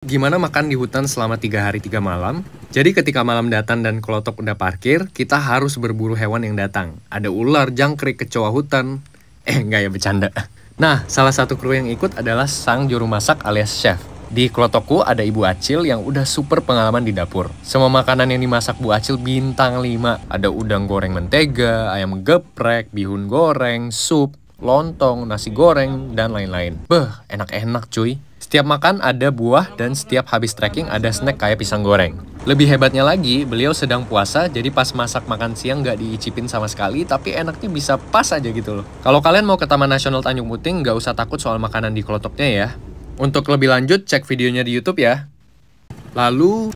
Gimana makan di hutan selama tiga hari tiga malam? Jadi ketika malam datang dan kelotok udah parkir, kita harus berburu hewan yang datang. Ada ular, jangkrik, kecoa hutan. Eh, nggak ya bercanda. Nah, salah satu kru yang ikut adalah sang juru masak alias chef. Di klotokku ada Ibu Acil yang udah super pengalaman di dapur. Semua makanan yang dimasak Bu Acil bintang lima. Ada udang goreng mentega, ayam geprek, bihun goreng, sup, lontong, nasi goreng, dan lain-lain. Beh, enak-enak cuy. Setiap makan ada buah dan setiap habis trekking ada snack kayak pisang goreng. Lebih hebatnya lagi, beliau sedang puasa, jadi pas masak makan siang nggak diicipin sama sekali, tapi enaknya bisa pas aja gitu loh. Kalau kalian mau ke Taman Nasional Tanjung Puting, nggak usah takut soal makanan di kelotoknya ya. Untuk lebih lanjut, cek videonya di Youtube ya. Lalu,